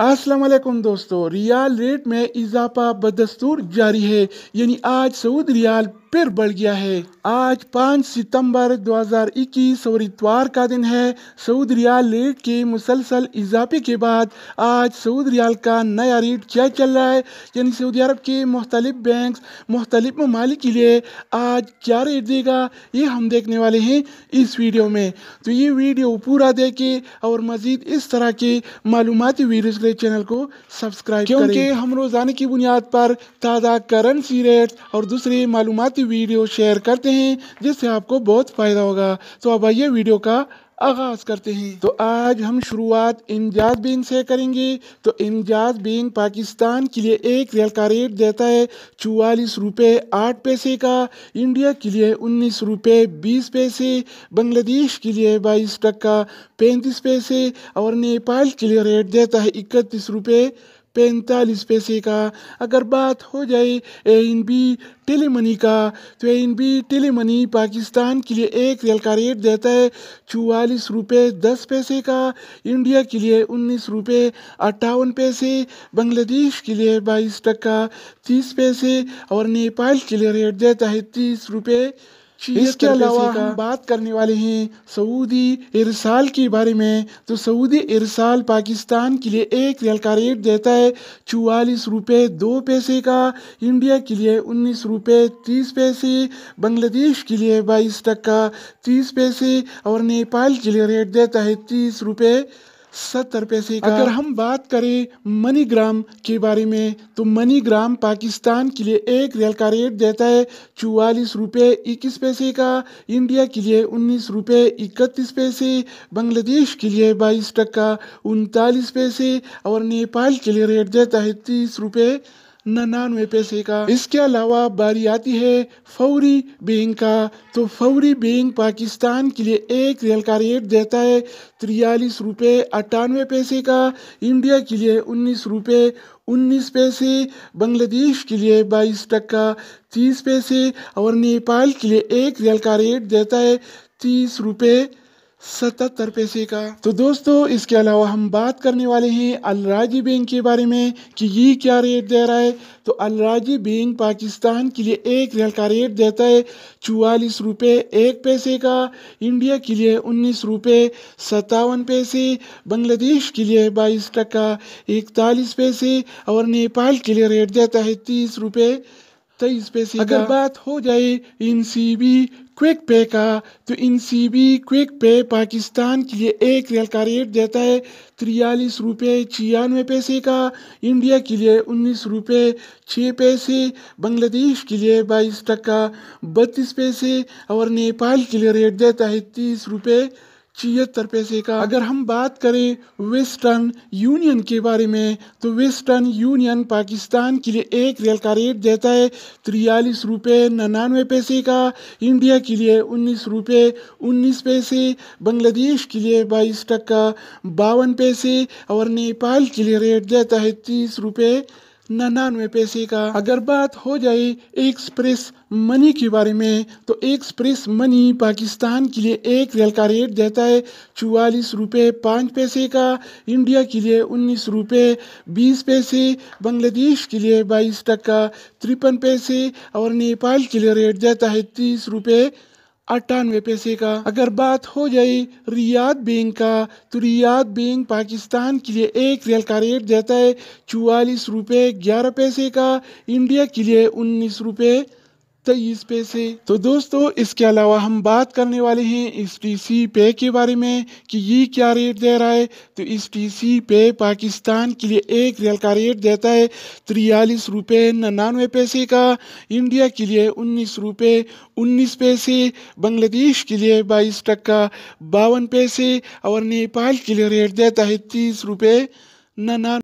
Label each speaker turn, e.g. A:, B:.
A: अस्सलाम वालेकुम दोस्तों रियाल रेट में इजाफा बदस्तूर जारी है यानी आज सऊद रियाल फिर बढ़ गया है आज 5 सितंबर 2021 और इतवार का दिन है सऊद रियाल रेट के मुसलसल इजाफे के बाद आज सऊद रियाल का नया रेट क्या चल रहा है यानी सऊदी अरब के मुख्तलिफ बैंक मुख्तलिफ ममालिक के लिए आज क्या रेट देगा ये हम देखने वाले हैं इस वीडियो में तो ये वीडियो पूरा देखे और मज़ीद इस तरह के मालूमती वीडियो के लिए चैनल को सब्सक्राइब क्योंकि हम रोज़ाना की बुनियाद पर ताज़ा करेंसी रेट और दूसरे मालूमती की वीडियो शेयर करते हैं जिससे आपको बहुत फ़ायदा होगा तो अब आइए वीडियो का आगाज़ करते हैं तो आज हम शुरुआत इंजाज बीन से करेंगे तो इंजाज बीन पाकिस्तान के लिए एक रियल का रेट देता है चवालीस रुपये आठ पैसे का इंडिया के लिए उन्नीस रुपये बीस पैसे बांग्लादेश के लिए बाईस टक्का पैंतीस पैसे और नेपाल के लिए रेट देता है इकतीस रुपये पैंतालीस पैसे का अगर बात हो जाए A N B tele money का तो A N B tele money Pakistan के लिए एक रियल का रेट देता है चवालीस रुपये दस पैसे का इंडिया के लिए उन्नीस रुपये अट्ठावन पैसे बांग्लादेश के लिए बाईस टक्का तीस पैसे और नेपाल के लिए रेट देता है तीस रुपये इसके अलावा हम बात करने वाले हैं सऊदी इरसाल के बारे में तो सऊदी इरसाल पाकिस्तान के लिए एक रियल का रेट देता है चवालीस रुपये दो पैसे का इंडिया के लिए उन्नीस रुपये तीस पैसे बांग्लादेश के लिए बाईस टक्का तीस पैसे और नेपाल के लिए रेट देता है तीस रुपये सत्तर पैसे का अगर हम बात करें मनी ग्राम के बारे में तो मनीग्राम पाकिस्तान के लिए एक रियल का रेट देता है चौवालीस रुपये इक्कीस पैसे का इंडिया के लिए उन्नीस रुपये इकतीस पैसे बांग्लादेश के लिए बाईस टक्का उनतालीस पैसे और नेपाल के लिए रेट देता है तीस रुपये नन्यानवे पैसे का इसके अलावा बारी आती है फौरी बैंक का तो फौरी बैंक पाकिस्तान के लिए एक रेल का रेट देता है तिरयालीस रुपये अट्ठानवे पैसे का इंडिया के लिए उन्नीस रुपये उन्नीस पैसे बांग्लादेश के लिए बाईस टक्का तीस पैसे और नेपाल के लिए एक रेल का रेट देता है तीस रुपये सतहत्तर पैसे का तो दोस्तों इसके अलावा हम बात करने वाले हैं अलराजी बैंक के बारे में कि ये क्या रेट दे रहा है तो अलराजी बैंक पाकिस्तान के लिए एक रियल का रेट देता है चवालीस रुपये एक पैसे का इंडिया के लिए उन्नीस रुपये सत्तावन पैसे बांग्लादेश के लिए बाईस टका इकतालीस पैसे और नेपाल के लिए रेट देता है तीस रुपये तेईस पैसे अगर बात हो जाए इन सी बी क्विक पे का तो इन सी बी क्विक पे पाकिस्तान के लिए एक रियल का रेट देता है तिरयालीस रुपये छियानवे पैसे का इंडिया के लिए उन्नीस रुपये छः पैसे बांग्लादेश के लिए बाईस टक्का बत्तीस पैसे और नेपाल के लिए रेट देता है तीस रुपये छिहत्तर पैसे का अगर हम बात करें वेस्टर्न यूनियन के बारे में तो वेस्टर्न यूनियन पाकिस्तान के लिए एक रेल का रेट देता है तिरयालीस रुपये नन्ानवे पैसे का इंडिया के लिए उन्नीस रुपये उन्नीस पैसे बांग्लादेश के लिए बाईस टक्का बावन पैसे और नेपाल के लिए रेट देता है तीस रुपये निन्यानवे पैसे का अगर बात हो जाए एक्सप्रेस मनी के बारे में तो एक्सप्रेस मनी पाकिस्तान के लिए एक रेल का रेट देता है चवालीस रुपये पाँच पैसे का इंडिया के लिए उन्नीस रुपये बीस पैसे बांग्लादेश के लिए बाईस टक्का तिरपन पैसे और नेपाल के लिए रेट देता है तीस रुपये अट्ठानवे पैसे का अगर बात हो जाए रियाद बैंक का तो रियाद बैंक पाकिस्तान के लिए एक रियल का रेट देता है चवालीस रुपये ग्यारह पैसे का इंडिया के लिए उन्नीस रुपये तेईस तो पैसे तो दोस्तों इसके अलावा हम बात करने वाले हैं इस टी सी पे के बारे में कि ये क्या रेट दे रहा है तो इस टी सी पे पाकिस्तान के लिए एक रियल का रेट देता है तिरयालीस रुपये निन्यानवे पैसे का इंडिया के लिए उन्नीस रुपये उन्नीस पैसे बांग्लादेश के लिए बाईस टक्का बावन पैसे और नेपाल के लिए रेट देता है तीस रुपये निन्यानवे